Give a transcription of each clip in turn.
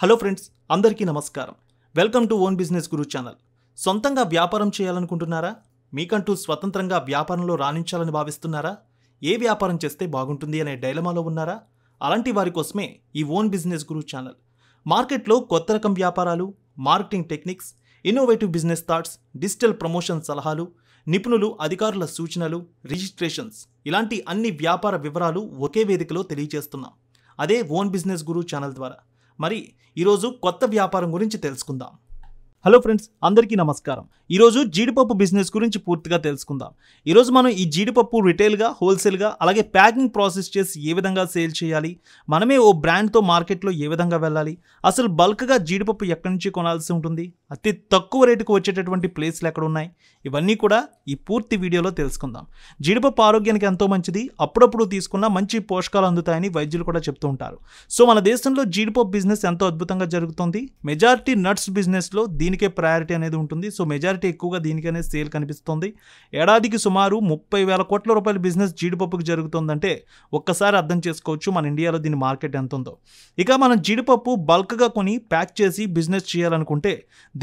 hello friends అందరికీ నమస్కారం welcome to own business guru channel సొంతంగా వ్యాపారం చేయాలనుకుంటున్నారా మీకంటూ స్వతంత్రంగా వ్యాపారంలో రాణించాలని భావిస్తున్నారా ఏ వ్యాపారం చేస్తే బాగుంటుంది అనే డైలమాలో ఉన్నారా అలాంటి వారి కోసమే ఈ ఓన్ బిజినెస్ గురు ఛానల్ మార్కెట్లో కొత్త రకం వ్యాపారాలు marketing techniques innovative business thoughts digital promotion సలహాలు నిపుణులు అధికారుల సూచనలు రిజిస్ట్రేషన్స్ ఇలాంటి అన్ని వ్యాపార వివరాలు ఒకే వేదికలో తెలియజేస్తున్నాం అదే ఓన్ బిజినెస్ గురు ఛానల్ ద్వారా మరి ఈరోజు కొత్త వ్యాపారం గురించి తెలుసుకుందాం హలో ఫ్రెండ్స్ అందరికీ నమస్కారం ఈరోజు జీడిపప్పు బిజినెస్ గురించి పూర్తిగా తెలుసుకుందాం ఈరోజు మనం ఈ జీడిపప్పు రిటైల్గా హోల్సేల్గా అలాగే ప్యాకింగ్ ప్రాసెస్ చేసి ఏ విధంగా సేల్ చేయాలి మనమే ఓ బ్రాండ్తో మార్కెట్లో ఏ విధంగా వెళ్ళాలి అసలు బల్క్గా జీడిపప్పు ఎక్కడి నుంచి కొనాల్సి ఉంటుంది అతి తక్కువ రేటుకు వచ్చేటటువంటి ప్లేస్లు ఎక్కడ ఉన్నాయి ఇవన్నీ కూడా ఈ పూర్తి వీడియోలో తెలుసుకుందాం జీడిపప్పు ఆరోగ్యానికి ఎంతో మంచిది అప్పుడప్పుడు తీసుకున్న మంచి పోషకాలు అందుతాయని వైద్యులు కూడా చెప్తూ ఉంటారు సో మన దేశంలో జీడిపప్పు బిజినెస్ ఎంతో అద్భుతంగా జరుగుతుంది మెజారిటీ నట్స్ బిజినెస్లో దీనికి దీనికే ప్రయారిటీ అనేది ఉంటుంది సో మెజారిటీ ఎక్కువగా దీనికనే సేల్ కనిపిస్తుంది ఏడాదికి సుమారు ముప్పై వేల కోట్ల రూపాయల బిజినెస్ జీడిపప్పుకి జరుగుతుందంటే ఒక్కసారి అర్థం చేసుకోవచ్చు మన ఇండియాలో దీని మార్కెట్ ఎంత ఉందో ఇక మనం జీడిపప్పు బల్క్గా కొని ప్యాక్ చేసి బిజినెస్ చేయాలనుకుంటే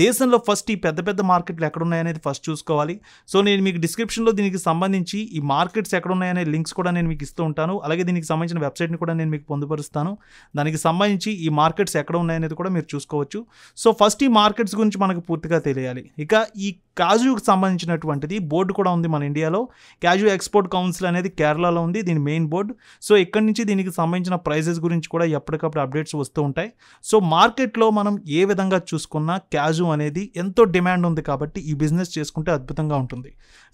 దేశంలో ఫస్ట్ ఈ పెద్ద పెద్ద మార్కెట్లు ఎక్కడున్నాయనేది ఫస్ట్ చూసుకోవాలి సో నేను మీకు డిస్క్రిప్షన్లో దీనికి సంబంధించి ఈ మార్కెట్స్ ఎక్కడున్నాయనే లింక్స్ కూడా నేను మీకు ఇస్తూ ఉంటాను అలాగే దీనికి సంబంధించిన వెబ్సైట్ని కూడా నేను మీకు పొందుపరుస్తాను దానికి సంబంధించి ఈ మార్కెట్స్ ఎక్కడ ఉన్నాయనేది కూడా మీరు చూసుకోవచ్చు సో ఫస్ట్ ఈ మార్కెట్స్ గురించి గురించి మనకు పూర్తిగా తెలియాలి ఇక ఈ కాజుకి సంబంధించినటువంటిది బోర్డు కూడా ఉంది మన ఇండియాలో క్యాజు ఎక్స్పోర్ట్ కౌన్సిల్ అనేది కేరళలో ఉంది దీని మెయిన్ బోర్డు సో ఇక్కడి నుంచి దీనికి సంబంధించిన ప్రైజెస్ గురించి కూడా ఎప్పటికప్పుడు అప్డేట్స్ వస్తూ ఉంటాయి సో మార్కెట్లో మనం ఏ విధంగా చూసుకున్నా క్యాజు అనేది ఎంతో డిమాండ్ ఉంది కాబట్టి ఈ బిజినెస్ చేసుకుంటే అద్భుతంగా ఉంటుంది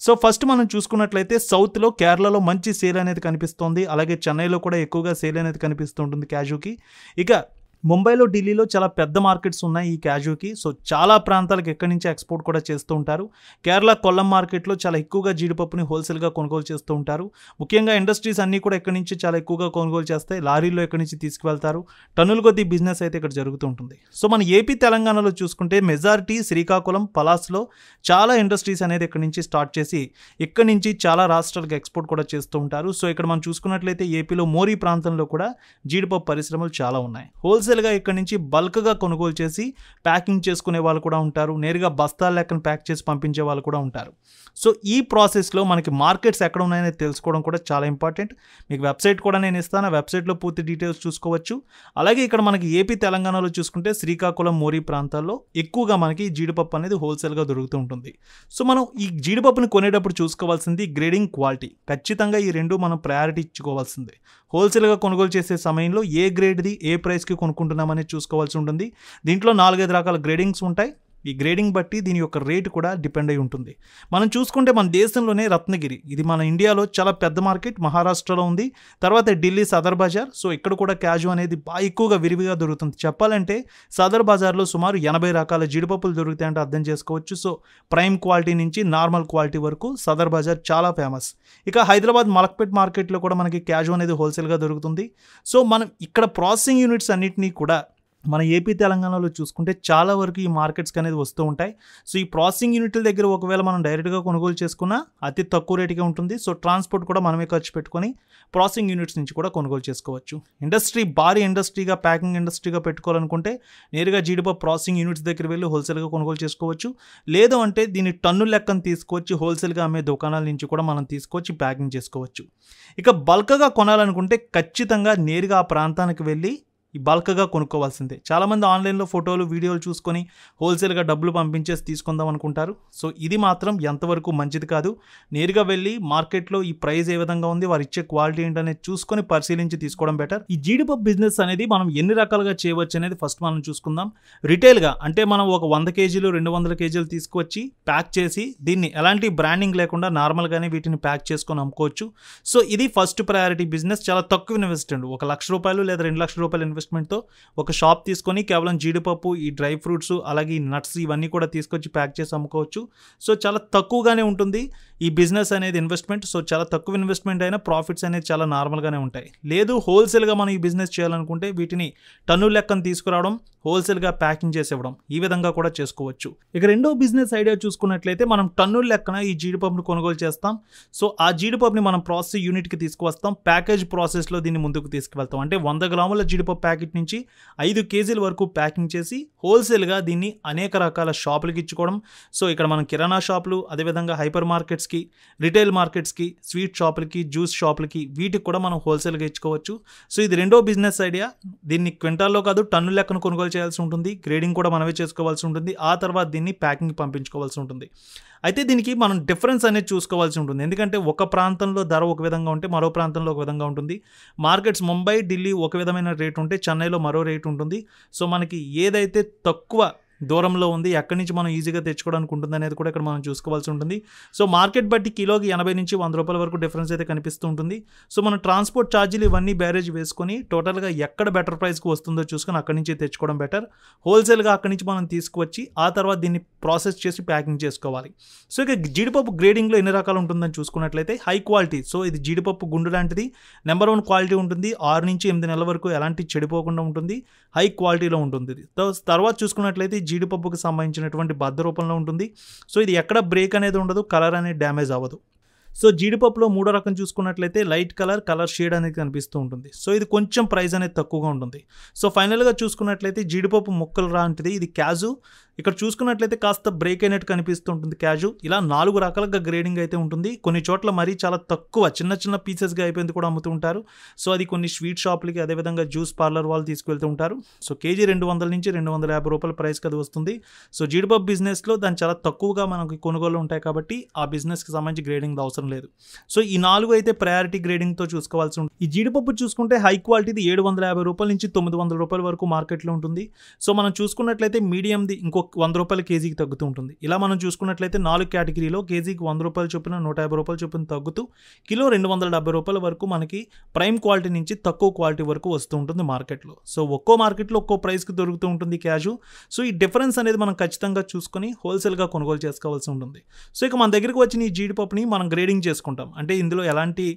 సో ఫస్ట్ మనం చూసుకున్నట్లయితే సౌత్లో కేరళలో మంచి సేల్ అనేది కనిపిస్తోంది అలాగే చెన్నైలో కూడా ఎక్కువగా సేల్ అనేది కనిపిస్తుంటుంది క్యాజుకి ఇక ముంబైలో ఢిల్లీలో చాలా పెద్ద మార్కెట్స్ ఉన్నాయి ఈ క్యాజుకి సో చాలా ప్రాంతాలకు ఎక్కడి నుంచి ఎక్స్పోర్ట్ కూడా చేస్తూ ఉంటారు కేరళ కొల్లం మార్కెట్లో చాలా ఎక్కువగా జీడిపప్పుని హోల్సేల్గా కొనుగోలు చేస్తూ ఉంటారు ముఖ్యంగా ఇండస్ట్రీస్ అన్నీ కూడా ఎక్కడి నుంచి చాలా ఎక్కువగా కొనుగోలు చేస్తాయి లారీల్లో ఎక్కడి నుంచి తీసుకువెళ్తారు టన్నుల కొద్దీ బిజినెస్ అయితే ఇక్కడ జరుగుతూ ఉంటుంది సో మన ఏపీ తెలంగాణలో చూసుకుంటే మెజారిటీ శ్రీకాకుళం పలాస్లో చాలా ఇండస్ట్రీస్ అనేది ఇక్కడ నుంచి స్టార్ట్ చేసి ఇక్కడి నుంచి చాలా రాష్ట్రాలకు ఎక్స్పోర్ట్ కూడా చేస్తూ ఉంటారు సో ఇక్కడ మనం చూసుకున్నట్లయితే ఏపీలో మోరీ ప్రాంతంలో కూడా జీడిపప్పు పరిశ్రమలు చాలా ఉన్నాయి హోల్సేల్ హోల్సేల్గా ఇక్కడ నుంచి బల్క్గా కొనుగోలు చేసి ప్యాకింగ్ చేసుకునే వాళ్ళు కూడా ఉంటారు నేరుగా బస్తాల లెక్కన ప్యాక్ చేసి పంపించే వాళ్ళు కూడా ఉంటారు సో ఈ ప్రాసెస్లో మనకి మార్కెట్స్ ఎక్కడ ఉన్నాయని తెలుసుకోవడం కూడా చాలా ఇంపార్టెంట్ మీకు వెబ్సైట్ కూడా నేను ఇస్తాను ఆ వెబ్సైట్లో పూర్తి డీటెయిల్స్ చూసుకోవచ్చు అలాగే ఇక్కడ మనకి ఏపీ తెలంగాణలో చూసుకుంటే శ్రీకాకుళం మోరీ ప్రాంతాల్లో ఎక్కువగా మనకి జీడిపప్పు అనేది హోల్సేల్గా దొరుకుతూ ఉంటుంది సో మనం ఈ జీడిపప్పుని కొనేటప్పుడు చూసుకోవాల్సింది గ్రేడింగ్ క్వాలిటీ ఖచ్చితంగా ఈ రెండు మనం ప్రయారిటీ ఇచ్చుకోవాల్సిందే హోల్సేల్గా కొనుగోలు చేసే సమయంలో ఏ గ్రేడ్ది ఏ ప్రైస్కి కొనుక్కుంటున్నామనేది చూసుకోవాల్సి ఉంటుంది దీంట్లో నాలుగైదు రకాల గ్రేడింగ్స్ ఉంటాయి ఈ గ్రేడింగ్ బట్టి దీని యొక్క రేటు కూడా డిపెండ్ అయి ఉంటుంది మనం చూసుకుంటే మన దేశంలోనే రత్నగిరి ఇది మన ఇండియాలో చాలా పెద్ద మార్కెట్ మహారాష్ట్రలో ఉంది తర్వాత ఢిల్లీ సదర్ బజార్ సో ఇక్కడ కూడా క్యాజు అనేది బాగా ఎక్కువగా విరివిగా దొరుకుతుంది చెప్పాలంటే సదర్ బజార్లో సుమారు ఎనభై రకాల జీడిపప్పులు దొరుకుతాయంటే అర్థం చేసుకోవచ్చు సో ప్రైమ్ క్వాలిటీ నుంచి నార్మల్ క్వాలిటీ వరకు సదర్ బజార్ చాలా ఫేమస్ ఇక హైదరాబాద్ మలక్పేట్ మార్కెట్లో కూడా మనకి క్యాజు అనేది హోల్సేల్గా దొరుకుతుంది సో మనం ఇక్కడ ప్రాసెసింగ్ యూనిట్స్ అన్నింటినీ కూడా మన ఏపీ తెలంగాణలో చూసుకుంటే చాలా వరకు ఈ మార్కెట్స్కి అనేది వస్తూ ఉంటాయి సో ఈ ప్రాసెసింగ్ యూనిట్ల దగ్గర ఒకవేళ మనం డైరెక్ట్గా కొనుగోలు చేసుకున్నా అతి తక్కువ రేటుగా ఉంటుంది సో ట్రాన్స్పోర్ట్ కూడా మనమే ఖర్చు పెట్టుకొని ప్రాసెసింగ్ యూనిట్స్ నుంచి కూడా కొనుగోలు చేసుకోవచ్చు ఇండస్ట్రీ భారీ ఇండస్ట్రీగా ప్యాకింగ్ ఇండస్ట్రీగా పెట్టుకోవాలనుకుంటే నేరుగా జీడిపో ప్రాసెసింగ్ యూనిట్స్ దగ్గర వెళ్ళి హోల్సేల్గా కొనుగోలు చేసుకోవచ్చు లేదు అంటే దీన్ని టన్ను లెక్కను తీసుకొచ్చి హోల్సేల్గా అమ్మే దుకాణాల నుంచి కూడా మనం తీసుకొచ్చి ప్యాకింగ్ చేసుకోవచ్చు ఇక బల్క్గా కొనాలనుకుంటే ఖచ్చితంగా నేరుగా ఆ ప్రాంతానికి వెళ్ళి ఈ బల్క్గా కొనుక్కోవాల్సిందే చాలామంది ఆన్లైన్లో ఫోటోలు వీడియోలు చూసుకొని హోల్సేల్గా డబ్బులు పంపించేసి తీసుకుందాం అనుకుంటారు సో ఇది మాత్రం ఎంతవరకు మంచిది కాదు నేరుగా వెళ్ళి మార్కెట్లో ఈ ప్రైస్ ఏ విధంగా ఉంది వారు ఇచ్చే క్వాలిటీ ఏంటనేది చూసుకొని పరిశీలించి తీసుకోవడం బెటర్ ఈ జీడిపప్పు బిజినెస్ అనేది మనం ఎన్ని రకాలుగా చేయవచ్చు అనేది ఫస్ట్ మనం చూసుకుందాం రిటైల్గా అంటే మనం ఒక వంద కేజీలు రెండు వందల కేజీలు తీసుకువచ్చి ప్యాక్ చేసి దీన్ని ఎలాంటి బ్రాండింగ్ లేకుండా నార్మల్గానే వీటిని ప్యాక్ చేసుకొని అమ్ముకోవచ్చు సో ఇది ఫస్ట్ ప్రయారిటీ బిజినెస్ చాలా తక్కువ ఇన్వెస్ట్మెంట్ ఒక లక్ష రూపాయలు లేదా రెండు లక్షల రూపాయలు ఇన్వెస్ట్ ఇన్వెస్ట్మెంట్తో ఒక షాప్ తీసుకొని కేవలం జీడిపప్పు ఈ డ్రై ఫ్రూట్స్ అలాగే ఈ నట్స్ ఇవన్నీ కూడా తీసుకొచ్చి ప్యాక్ చేసి అమ్ముకోవచ్చు సో చాలా తక్కువగానే ఉంటుంది ఈ బిజినెస్ అనేది ఇన్వెస్ట్మెంట్ సో చాలా తక్కువ ఇన్వెస్ట్మెంట్ అయినా ప్రాఫిట్స్ అనేది చాలా నార్మల్గానే ఉంటాయి లేదు హోల్సేల్గా మనం ఈ బిజినెస్ చేయాలనుకుంటే వీటిని టన్ను లెక్కను తీసుకురావడం హోల్సేల్గా ప్యాకింగ్ చేసి ఇవ్వడం ఈ విధంగా కూడా చేసుకోవచ్చు ఇక రెండో బిజినెస్ ఐడియా చూసుకున్నట్లయితే మనం టన్ను లెక్కన ఈ జీడిపప్పును కొనుగోలు చేస్తాం సో ఆ జీడిపప్పుని మనం ప్రాసెస్ యూనిట్కి తీసుకువస్తాం ప్యాకేజ్ ప్రాసెస్లో దీన్ని ముందుకు తీసుకువెళ్తాం అంటే వంద గ్రాముల జీడిపప్పు ప్యాకెట్ నుంచి ఐదు కేజీల వరకు ప్యాకింగ్ చేసి హోల్సేల్గా దీన్ని అనేక రకాల షాపులకి ఇచ్చుకోవడం సో ఇక్కడ మనం కిరాణా షాపులు అదేవిధంగా హైపర్ మార్కెట్స్కి రిటైల్ మార్కెట్స్కి స్వీట్ షాపులకి జ్యూస్ షాపులకి వీటికి కూడా మనం హోల్సేల్గా ఇచ్చుకోవచ్చు సో ఇది రెండో బిజినెస్ ఐడియా దీన్ని క్వింటాల్లో కాదు టన్ను లెక్కన కొనుగోలు చేయాల్సి ఉంటుంది గ్రేడింగ్ కూడా మనమే చేసుకోవాల్సి ఉంటుంది ఆ తర్వాత దీన్ని ప్యాకింగ్ పంపించుకోవాల్సి ఉంటుంది అయితే దీనికి మనం డిఫరెన్స్ అనేది చూసుకోవాల్సి ఉంటుంది ఎందుకంటే ఒక ప్రాంతంలో ధర ఒక విధంగా ఉంటే మరో ప్రాంతంలో ఒక విధంగా ఉంటుంది మార్కెట్స్ ముంబై ఢిల్లీ ఒక విధమైన రేటు ఉంటే చెన్నైలో మరో రేటు ఉంటుంది సో మనకి ఏదైతే తక్కువ దూరంలో ఉంది ఎక్కడి నుంచి మనం ఈజీగా తెచ్చుకోవడానికి ఉంటుంది అనేది కూడా ఇక్కడ మనం చూసుకోవాల్సి ఉంటుంది సో మార్కెట్ బట్టి కిలోకి ఎనభై నుంచి వంద రూపాయల వరకు డిఫరెన్స్ అయితే కనిపిస్తూ ఉంటుంది సో మనం ట్రాన్స్పోర్ట్ ఛార్జీలు ఇవన్నీ బ్యారేజ్ వేసుకొని టోటల్గా ఎక్కడ బెటర్ ప్రైస్కి వస్తుందో చూసుకొని అక్కడి నుంచి తెచ్చుకోవడం బెటర్ హోల్సేల్గా అక్కడి నుంచి మనం తీసుకువచ్చి ఆ తర్వాత దీన్ని ప్రాసెస్ చేసి ప్యాకింగ్ చేసుకోవాలి సో ఇక జీడిపప్పు గ్రేడింగ్లో ఎన్ని రకాలు ఉంటుందని చూసుకున్నట్లయితే హై క్వాలిటీ సో ఇది జీడిపప్పు గుండు లాంటిది నెంబర్ వన్ క్వాలిటీ ఉంటుంది ఆరు నుంచి ఎనిమిది నెలల వరకు ఎలాంటి చెడిపోకుండా ఉంటుంది హై క్వాలిటీలో ఉంటుంది తర్వాత చూసుకున్నట్లయితే జీడిపప్పుకు సంబంధించినటువంటి బద్ద రూపంలో ఉంటుంది సో ఇది ఎక్కడ బ్రేక్ అనేది ఉండదు కలర్ అనేది డ్యామేజ్ అవ్వదు సో జీడిపప్పులో మూడో రకం చూసుకున్నట్లయితే లైట్ కలర్ కలర్ షేడ్ అనేది కనిపిస్తూ ఉంటుంది సో ఇది కొంచెం ప్రైస్ అనేది తక్కువగా ఉంటుంది సో ఫైనల్గా చూసుకున్నట్లయితే జీడిపప్పు ముక్కలు రాంటిది ఇది క్యాజు ఇక్కడ చూసుకున్నట్లయితే కాస్త బ్రేక్ అయినట్టు కనిపిస్తుంటుంది క్యాజు ఇలా నాలుగు రకాలుగా గ్రేడింగ్ అయితే ఉంటుంది కొన్ని చోట్ల మరీ చాలా తక్కువ చిన్న చిన్న పీసెస్గా అయిపోయింది కూడా అమ్ముతూ ఉంటారు సో అది కొన్ని స్వీట్ షాపులకి అదేవిధంగా జ్యూస్ పార్లర్ వాళ్ళు తీసుకెళ్తూ ఉంటారు సో కేజీ రెండు వందల నుంచి రెండు వందల యాభై రూపాయల ప్రైస్కి అది వస్తుంది సో జీడిపప్పు బిజినెస్లో దాని చాలా తక్కువగా మనకి కొనుగోలు ఉంటాయి కాబట్టి ఆ బిజినెస్కి సంబంధించి గ్రేడింగ్ అవసరం లేదు సో ఈ నాలుగు అయితే ప్రయారిటీ గ్రేడింగ్తో చూసుకోవాల్సి ఉంటుంది ఈ జీడిపప్పు చూసుకుంటే హై క్వాలిటీది ఏడు వందల యాభై రూపాయల నుంచి తొమ్మిది వందల రూపాయల వరకు మార్కెట్లో ఉంటుంది సో మనం చూసుకున్నట్లయితే మీడియంది ఇంకో వంద రూపాయలు కేజీకి తగ్గుతూ ఉంటుంది ఇలా మనం చూసుకున్నట్లయితే నాలుగు కేటగిరీలో కేజీకి వంద రూపాయలు చొప్పున నూట యాభై రూపాయలు చొప్పున తగ్గుతూ కిలో రెండు వందల డెబ్బై రూపాయల వరకు మనకి ప్రైమ్ క్వాలిటీ నుంచి తక్కువ క్వాలిటీ వరకు వస్తూ ఉంటుంది మార్కెట్లో సో ఒక్కో మార్కెట్లో ఒక్కో ప్రైస్కి దొరుకుతూ ఉంటుంది క్యాషు సో ఈ డిఫరెన్స్ అనేది మనం ఖచ్చితంగా చూసుకొని హోల్సేల్గా కొనుగోలు చేసుకోవాల్సి ఉంటుంది సో ఇక మన దగ్గరికి వచ్చిన ఈ జీడిపప్పుని మనం గ్రేడింగ్ చేసుకుంటాం అంటే ఇందులో ఎలాంటి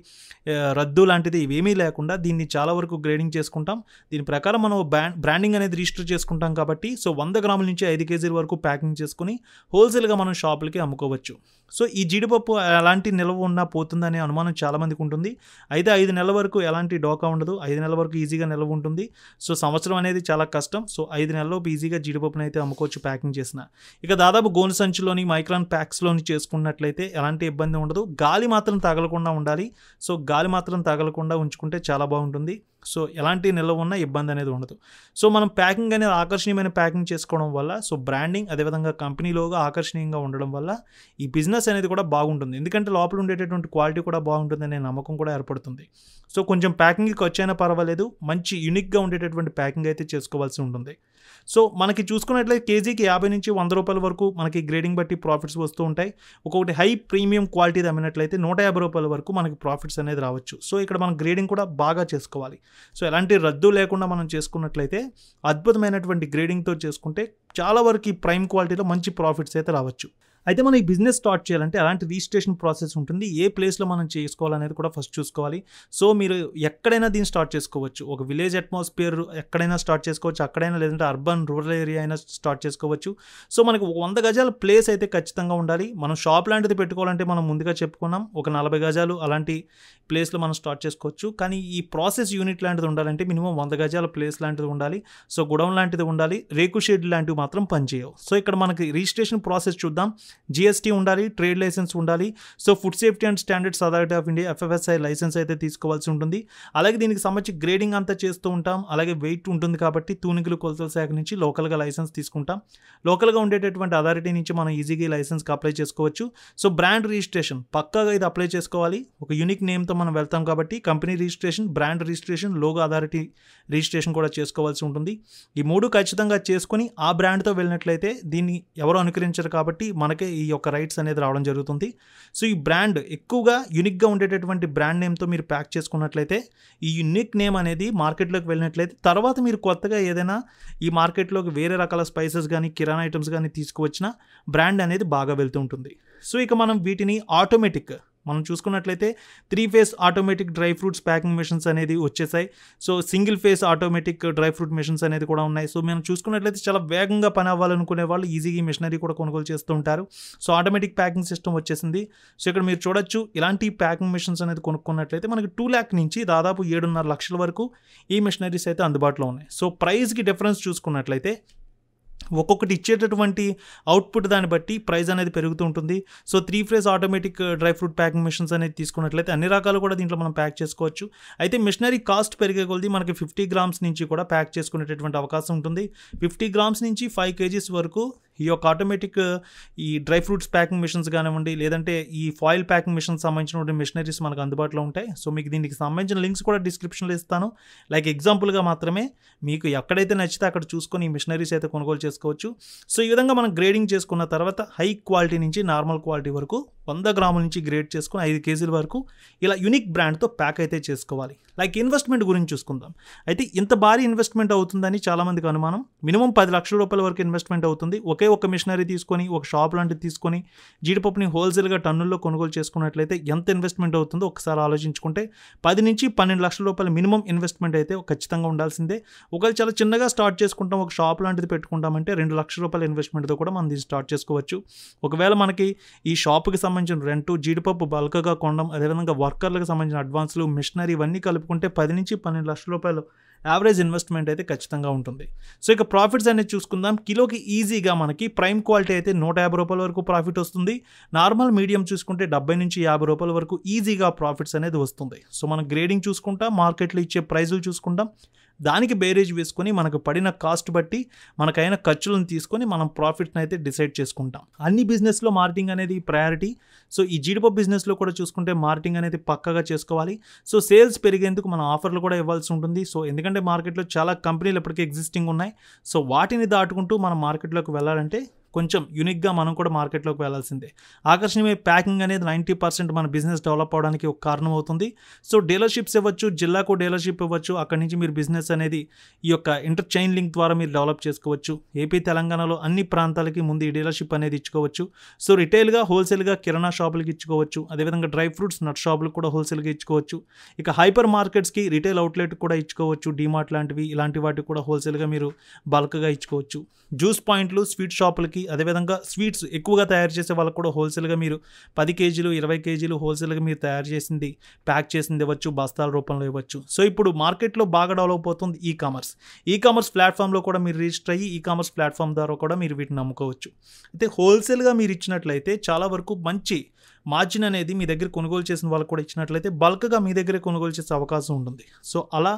రద్దు లాంటిది ఇవేమీ లేకుండా దీన్ని చాలా వరకు గ్రేడింగ్ చేసుకుంటాం దీని ప్రకారం మనం బ్రాండింగ్ అనేది రిజిస్టర్ చేసుకుంటాం కాబట్టి సో వంద గ్రాముల నుంచి ఐదు కేజీల వరకు ప్యాకింగ్ చేసుకుని హోల్సేల్గా మనం షాపులకి అమ్ముకోవచ్చు సో ఈ జీడిపప్పు ఎలాంటి నిల్వ ఉన్నా పోతుందనే అనుమానం చాలామందికి ఉంటుంది అయితే ఐదు నెలల వరకు ఎలాంటి డోకా ఉండదు ఐదు నెలల వరకు ఈజీగా నిల్వ ఉంటుంది సో సంవత్సరం అనేది చాలా కష్టం సో ఐదు నెలలో ఈజీగా జీడిపప్పును అయితే అమ్ముకోవచ్చు ప్యాకింగ్ చేసిన ఇక దాదాపు గోను సంచిలోని మైక్రాన్ ప్యాక్స్లోని చేసుకున్నట్లయితే ఎలాంటి ఇబ్బంది ఉండదు గాలి మాత్రం తగలకుండా ఉండాలి సో గాలి మాత్రం తగలకుండా ఉంచుకుంటే చాలా బాగుంటుంది సో ఎలాంటి నిల్వ ఉన్నా ఇబ్బంది అనేది ఉండదు సో మనం ప్యాకింగ్ అనేది ఆకర్షణీయమైన ప్యాకింగ్ చేసుకోవడం వల్ల సో బ్రాండింగ్ అదేవిధంగా కంపెనీలోగా ఆకర్షణీయంగా ఉండడం వల్ల ఈ బిజినెస్ అనేది కూడా బాగుంటుంది ఎందుకంటే లోపల ఉండేటటువంటి క్వాలిటీ కూడా బాగుంటుంది అనే నమ్మకం కూడా ఏర్పడుతుంది సో కొంచెం ప్యాకింగ్కి అయినా పర్వాలేదు మంచి యూనిక్గా ఉండేటటువంటి ప్యాకింగ్ అయితే చేసుకోవాల్సి ఉంటుంది సో మనకి చూసుకున్నట్లయితే కేజీకి యాభై నుంచి వంద రూపాయల వరకు మనకి గ్రేడింగ్ బట్టి ప్రాఫిట్స్ వస్తూ ఉంటాయి ఒకటి హై ప్రీమియం క్వాలిటీ అమ్మినట్లయితే నూట యాభై రూపాయల వరకు మనకి ప్రాఫిట్స్ అనేది రావచ్చు సో ఇక్కడ మనం గ్రేడింగ్ కూడా బాగా చేసుకోవాలి సో ఎలాంటి రద్దు లేకుండా మనం చేసుకున్నట్లయితే అద్భుతమైనటువంటి గ్రేడింగ్తో చేసుకుంటే చాలా వరకు ఈ ప్రైమ్ క్వాలిటీలో మంచి ప్రాఫిట్స్ అయితే రావచ్చు అయితే మనం ఈ బిజినెస్ స్టార్ట్ చేయాలంటే అలాంటి రిజిస్ట్రేషన్ ప్రాసెస్ ఉంటుంది ఏ ప్లేస్లో మనం చేసుకోవాలనేది కూడా ఫస్ట్ చూసుకోవాలి సో మీరు ఎక్కడైనా దీన్ని స్టార్ట్ చేసుకోవచ్చు ఒక విలేజ్ అట్మాస్ఫియర్ ఎక్కడైనా స్టార్ట్ చేసుకోవచ్చు అక్కడైనా లేదంటే అర్బన్ రూరల్ ఏరియా అయినా స్టార్ట్ చేసుకోవచ్చు సో మనకి వంద గజాల ప్లేస్ అయితే ఖచ్చితంగా ఉండాలి మనం షాప్ లాంటిది పెట్టుకోవాలంటే మనం ముందుగా చెప్పుకున్నాం ఒక నలభై గజాలు అలాంటి ప్లేస్లో మనం స్టార్ట్ చేసుకోవచ్చు కానీ ఈ ప్రాసెస్ యూనిట్ లాంటిది ఉండాలంటే మినిమం వంద గజాల ప్లేస్ లాంటిది ఉండాలి సో గుడౌన్ లాంటిది ఉండాలి రేకు షెడ్ లాంటివి మాత్రం పనిచేయవు సో ఇక్కడ మనకి రిజిస్ట్రేషన్ ప్రాసెస్ చూద్దాం జిఎస్టీ ఉండాలి ట్రేడ్ లైసెన్స్ ఉండాలి so food safety and standards authority of India FFSI licence అయితే తీసుకోవాల్సి ఉంటుంది అలాగే దీనికి సంబంధించి గ్రేడింగ్ అంతా చేస్తూ ఉంటాం అలాగే వెయిట్ ఉంటుంది కాబట్టి తూనికలు కొలతల శాఖ నుంచి లోకల్గా లైసెన్స్ తీసుకుంటాం లోకల్గా ఉండేటటువంటి అథారిటీ నుంచి మనం ఈజీగా లైసెన్స్కి అప్లై చేసుకోవచ్చు సో బ్రాండ్ రిజిస్ట్రేషన్ పక్కాగా ఇది అప్లై చేసుకోవాలి ఒక యూనిక్ నేమ్తో మనం వెళ్తాం కాబట్టి company registration brand registration logo authority registration కూడా చేసుకోవాల్సి ఉంటుంది ఈ మూడు ఖచ్చితంగా చేసుకొని ఆ బ్రాండ్తో వెళ్ళినట్లయితే దీన్ని ఎవరు అనుకరించరు కాబట్టి మనకే వాళ్ళకే ఈ యొక్క రైట్స్ అనేది రావడం జరుగుతుంది సో ఈ బ్రాండ్ ఎక్కువగా యునిక్గా ఉండేటటువంటి బ్రాండ్ నేమ్తో మీరు ప్యాక్ చేసుకున్నట్లయితే ఈ యునిక్ నేమ్ అనేది మార్కెట్లోకి వెళ్ళినట్లయితే తర్వాత మీరు కొత్తగా ఏదైనా ఈ మార్కెట్లోకి వేరే రకాల స్పైసెస్ కానీ కిరాణా ఐటమ్స్ కానీ తీసుకువచ్చిన బ్రాండ్ అనేది బాగా వెళ్తూ ఉంటుంది సో ఇక మనం వీటిని ఆటోమేటిక్ మనం చూసుకున్నట్లయితే three phase automatic dry fruits packing machines అనేది వచ్చేసాయి so single phase automatic dry fruit machines అనేది కూడా ఉన్నాయి సో మనం చూసుకున్నట్లయితే చాలా వేగంగా పని అవ్వాలనుకునే వాళ్ళు ఈజీగా ఈ మిషనరీ కూడా కొనుగోలు చేస్తూ ఉంటారు సో ఆటోమేటిక్ ప్యాకింగ్ సిస్టమ్ వచ్చేసింది సో ఇక్కడ మీరు చూడొచ్చు ఇలాంటి ప్యాకింగ్ మిషన్స్ అనేది కొనుక్కున్నట్లయితే మనకి టూ ల్యాక్ నుంచి దాదాపు ఏడున్నర లక్షల వరకు ఈ మిషనరీస్ అయితే అందుబాటులో ఉన్నాయి సో ప్రైస్కి డిఫరెన్స్ చూసుకున్నట్లయితే ఒక్కొక్కటి ఇచ్చేటటువంటి అవుట్పుట్ దాన్ని బట్టి ప్రైస్ అనేది పెరుగుతూ ఉంటుంది సో త్రీ ఫ్రేస్ automatic dry fruit packing machines అనేది తీసుకున్నట్లయితే అన్ని రకాలు కూడా దీంట్లో మనం ప్యాక్ చేసుకోవచ్చు అయితే మిషనరీ కాస్ట్ పెరిగే కొలది మనకి ఫిఫ్టీ గ్రామ్స్ నుంచి కూడా ప్యాక్ చేసుకునేటటువంటి అవకాశం ఉంటుంది ఫిఫ్టీ గ్రామ్స్ నుంచి ఫైవ్ కేజీస్ వరకు ఈ యొక్క ఆటోమేటిక్ ఈ డ్రై ఫ్రూట్స్ ప్యాకింగ్ మిషన్స్ కానివ్వండి లేదంటే ఈ ఫాయిల్ ప్యాకింగ్ మిషన్ సంబంధించినటువంటి మిషనరీస్ మనకు అందుబాటులో ఉంటాయి సో మీకు దీనికి సంబంధించిన లింక్స్ కూడా డిస్క్రిప్షన్లో ఇస్తాను లైక్ ఎగ్జాంపుల్గా మాత్రమే మీకు ఎక్కడైతే నచ్చితే అక్కడ చూసుకొని ఈ మిషనరీస్ అయితే కొనుగోలు చేసుకోవచ్చు సో ఈ విధంగా మనం గ్రేడింగ్ చేసుకున్న తర్వాత హై క్వాలిటీ నుంచి నార్మల్ క్వాలిటీ వరకు వంద గ్రాముల నుంచి గ్రేడ్ చేసుకుని ఐదు కేజీల వరకు ఇలా యునిక్ బ్రాండ్తో ప్యాక్ అయితే చేసుకోవాలి లైక్ ఇన్వెస్ట్మెంట్ గురించి చూసుకుందాం అయితే ఇంత భారీ ఇన్వెస్ట్మెంట్ అవుతుందని చాలామందికి అనుమానం మినిమం పది లక్షల రూపాయల వరకు ఇన్వెస్ట్మెంట్ అవుతుంది ఒక ఒకే ఒక మిషనరీ తీసుకొని ఒక షాప్ లాంటిది తీసుకొని జీడిపప్పుని హోల్సేల్గా టన్నుల్లో కొనుగోలు చేసుకున్నట్లయితే ఎంత ఇన్వెస్ట్మెంట్ అవుతుందో ఒకసారి ఆలోచించుకుంటే పది నుంచి పన్నెండు లక్షల రూపాయల మినిమం ఇన్వెస్ట్మెంట్ అయితే ఖచ్చితంగా ఉండాల్సిందే ఒకవేళ చాలా చిన్నగా స్టార్ట్ చేసుకుంటాం ఒక షాప్ లాంటిది పెట్టుకుంటామంటే రెండు లక్షల రూపాయల ఇన్వెస్ట్మెంట్తో కూడా మనం దీన్ని స్టార్ట్ చేసుకోవచ్చు ఒకవేళ మనకి ఈ షాప్కి సంబంధించిన రెంట్ జీడిపప్పు బల్క్గా కొనడం అదేవిధంగా వర్కర్లకు సంబంధించిన అడ్వాన్స్లు మిషనరీ ఇవన్నీ కలుపుకుంటే పది నుంచి పన్నెండు లక్షల రూపాయలు యావరేజ్ ఇన్వెస్ట్మెంట్ అయితే ఖచ్చితంగా ఉంటుంది సో ఇక ప్రాఫిట్స్ అనేది చూసుకుందాం కిలోకి ఈజీగా మనకి ప్రైమ్ క్వాలిటీ అయితే నూట యాభై రూపాయల వరకు ప్రాఫిట్ వస్తుంది నార్మల్ మీడియం చూసుకుంటే డెబ్బై నుంచి యాభై రూపాయల వరకు ఈజీగా ప్రాఫిట్స్ అనేది వస్తుంది సో మనం గ్రేడింగ్ చూసుకుంటాం మార్కెట్లో ఇచ్చే ప్రైజులు చూసుకుంటాం దానికి బేరేజ్ వేసుకొని మనకు పడిన కాస్ట్ బట్టి మనకైన ఖర్చులను తీసుకొని మనం ప్రాఫిట్ని అయితే డిసైడ్ చేసుకుంటాం అన్ని బిజినెస్లో మార్కెటింగ్ అనేది ప్రయారిటీ సో ఈ జీడిపప్పు బిజినెస్లో కూడా చూసుకుంటే మార్కెటింగ్ అనేది పక్కగా చేసుకోవాలి సో సేల్స్ పెరిగేందుకు మనం ఆఫర్లు కూడా ఇవ్వాల్సి ఉంటుంది సో ఎందుకంటే మార్కెట్లో చాలా కంపెనీలు ఇప్పటికే ఎగ్జిస్టింగ్ ఉన్నాయి సో వాటిని దాటుకుంటూ మనం మార్కెట్లోకి వెళ్ళాలంటే కొంచెం యూనిక్గా మనం కూడా మార్కెట్లోకి వెళ్ళాల్సిందే ఆకర్షణీయమైన ప్యాకింగ్ అనేది నైంటీ పర్సెంట్ మన బిజినెస్ డెవలప్ అవడానికి ఒక కారణం అవుతుంది సో డీలర్షిప్స్ ఇవ్వచ్చు జిల్లాకు డీలర్షిప్ ఇవ్వచ్చు అక్కడి నుంచి మీరు బిజినెస్ అనేది ఈ యొక్క ఇంటర్చైన్ లింక్ ద్వారా మీరు డెవలప్ చేసుకోవచ్చు ఏపీ తెలంగాణలో అన్ని ప్రాంతాలకి ముందు ఈ డీలర్షిప్ అనేది ఇచ్చుకోవచ్చు సో రిటైల్గా హోల్సేల్గా కిరాణా షాపులకి ఇచ్చుకోవచ్చు అదేవిధంగా డ్రై ఫ్రూట్స్ నట్ షాపులకు కూడా హోల్సేల్గా ఇచ్చుకోవచ్చు ఇక హైపర్ మార్కెట్స్కి రిటైల్ అవుట్లెట్ కూడా ఇచ్చుకోవచ్చు డిమార్ట్ లాంటివి ఇలాంటి వాటికి కూడా హోల్సేల్గా మీరు బల్క్గా ఇచ్చుకోవచ్చు జ్యూస్ పాయింట్లు స్వీట్ షాపులకి అదేవిధంగా స్వీట్స్ ఎక్కువగా తయారు చేసే వాళ్ళకు కూడా హోల్సేల్గా మీరు పది కేజీలు ఇరవై కేజీలు హోల్సేల్గా మీరు తయారు చేసింది ప్యాక్ చేసింది ఇవ్వచ్చు బస్తాల రూపంలో ఇవ్వచ్చు సో ఇప్పుడు మార్కెట్లో బాగా డెవలప్ అవుతుంది ఈ కామర్స్ ఈ కామర్స్ ప్లాట్ఫామ్లో కూడా మీరు రిజిస్టర్ అయ్యి ఈ కామర్స్ ప్లాట్ఫామ్ ద్వారా కూడా మీరు వీటిని నమ్ముకోవచ్చు అయితే హోల్సేల్గా మీరు ఇచ్చినట్లయితే చాలా వరకు మంచి మార్జిన్ అనేది మీ దగ్గర కొనుగోలు చేసిన వాళ్ళకు కూడా ఇచ్చినట్లయితే బల్క్గా మీ దగ్గరే కొనుగోలు చేసే అవకాశం ఉంటుంది సో అలా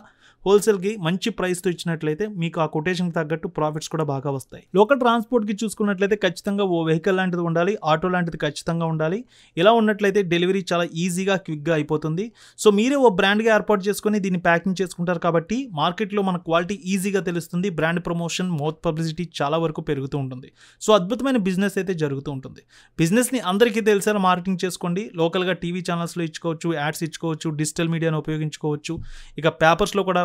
హోల్సేల్కి మంచి ప్రైస్తో ఇచ్చినట్లయితే మీకు ఆ కొటేషన్కి తగ్గట్టు ప్రాఫిట్స్ కూడా బాగా వస్తాయి లోకల్ ట్రాన్స్పోర్ట్కి చూసుకున్నట్లయితే ఖచ్చితంగా ఓ వెహికల్ లాంటిది ఉండాలి ఆటో లాంటిది ఖచ్చితంగా ఉండాలి ఇలా ఉన్నట్లయితే డెలివరీ చాలా ఈజీగా క్విక్గా అయిపోతుంది సో మీరే ఓ బ్రాండ్గా ఏర్పాటు చేసుకొని దీన్ని ప్యాకింగ్ చేసుకుంటారు కాబట్టి మార్కెట్లో మన క్వాలిటీ ఈజీగా తెలుస్తుంది బ్రాండ్ ప్రమోషన్ మౌత్ పబ్లిసిటీ చాలా వరకు పెరుగుతూ ఉంటుంది సో అద్భుతమైన బిజినెస్ అయితే జరుగుతూ ఉంటుంది బిజినెస్ని అందరికీ తెలిసారా మార్కెటింగ్ చేసుకోండి లోకల్గా టీవీ ఛానల్స్లో ఇచ్చుకోవచ్చు యాడ్స్ ఇచ్చుకోవచ్చు డిజిటల్ మీడియాను ఉపయోగించుకోవచ్చు ఇక పేపర్స్లో కూడా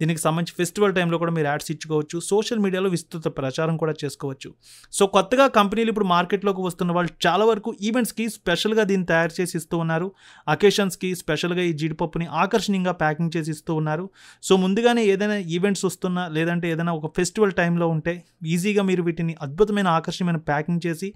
దీనికి సంబంధించి ఫెస్టివల్ టైంలో కూడా మీరు యాడ్స్ ఇచ్చుకోవచ్చు సోషల్ మీడియాలో విస్తృత ప్రచారం కూడా చేసుకోవచ్చు సో కొత్తగా కంపెనీలు ఇప్పుడు మార్కెట్లోకి వస్తున్న వాళ్ళు చాలా వరకు ఈవెంట్స్కి స్పెషల్గా దీన్ని తయారు చేసి ఇస్తూ ఉన్నారు అకేషన్స్కి స్పెషల్గా ఈ జీడిపప్పుని ఆకర్షణీయంగా ప్యాకింగ్ చేసి ఇస్తూ ఉన్నారు సో ముందుగానే ఏదైనా ఈవెంట్స్ వస్తున్నా లేదంటే ఏదైనా ఒక ఫెస్టివల్ టైంలో ఉంటే ఈజీగా మీరు వీటిని అద్భుతమైన ఆకర్షణీయమైన ప్యాకింగ్ చేసి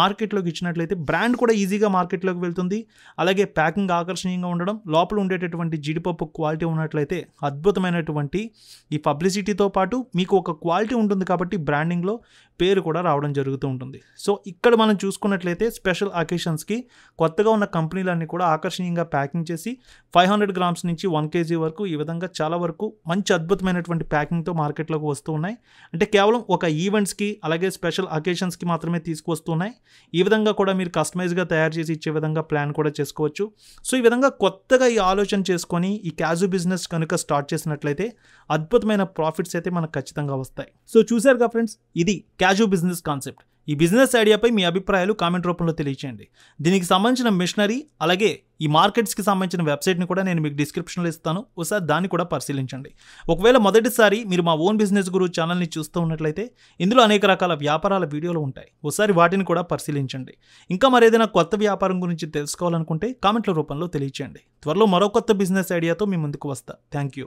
మార్కెట్లోకి ఇచ్చినట్లయితే బ్రాండ్ కూడా ఈజీగా మార్కెట్లోకి వెళ్తుంది అలాగే ప్యాకింగ్ ఆకర్షణీయంగా ఉండడం లోపల ఉండేటటువంటి జీడిపప్పు క్వాలిటీ ఉన్నట్లయితే అద్భుతమైనటువంటి ఇటువంటి ఈ పబ్లిసిటీతో పాటు మీకు ఒక క్వాలిటీ ఉంటుంది కాబట్టి బ్రాండింగ్లో పేరు కూడా రావడం జరుగుతూ ఉంటుంది సో ఇక్కడ మనం చూసుకున్నట్లయితే స్పెషల్ అకేషన్స్కి కొత్తగా ఉన్న కంపెనీలన్నీ కూడా ఆకర్షణీయంగా ప్యాకింగ్ చేసి ఫైవ్ హండ్రెడ్ గ్రామ్స్ నుంచి వన్ కేజీ వరకు ఈ విధంగా చాలా వరకు మంచి అద్భుతమైనటువంటి ప్యాకింగ్తో మార్కెట్లోకి వస్తూ ఉన్నాయి అంటే కేవలం ఒక ఈవెంట్స్కి అలాగే స్పెషల్ అకేషన్స్కి మాత్రమే తీసుకువస్తున్నాయి ఈ విధంగా కూడా మీరు కస్టమైజ్గా తయారు చేసి ఇచ్చే విధంగా ప్లాన్ కూడా చేసుకోవచ్చు సో ఈ విధంగా కొత్తగా ఈ ఆలోచన చేసుకొని ఈ క్యాజు బిజినెస్ కనుక స్టార్ట్ చేసినట్లయితే అద్భుతమైన ప్రాఫిట్స్ అయితే మనకు ఖచ్చితంగా వస్తాయి సో చూసారుగా ఫ్రెండ్స్ ఇది క్యాజు బిజినెస్ కాన్సెప్ట్ ఈ బిజినెస్ ఐడియాపై మీ అభిప్రాయాలు కామెంట్ రూపంలో తెలియచేయండి దీనికి సంబంధించిన మిషనరీ అలాగే ఈ మార్కెట్స్కి సంబంధించిన వెబ్సైట్ని కూడా నేను మీకు డిస్క్రిప్షన్లో ఇస్తాను ఒకసారి దాన్ని కూడా పరిశీలించండి ఒకవేళ మొదటిసారి మీరు మా ఓన్ బిజినెస్ గురు ఛానల్ని చూస్తూ ఉన్నట్లయితే ఇందులో అనేక రకాల వ్యాపారాల వీడియోలు ఉంటాయి ఒకసారి వాటిని కూడా పరిశీలించండి ఇంకా మరేదైనా కొత్త వ్యాపారం గురించి తెలుసుకోవాలనుకుంటే కామెంట్ల రూపంలో తెలియచేయండి త్వరలో మరో కొత్త బిజినెస్ ఐడియాతో మీ ముందుకు వస్తా థ్యాంక్ యూ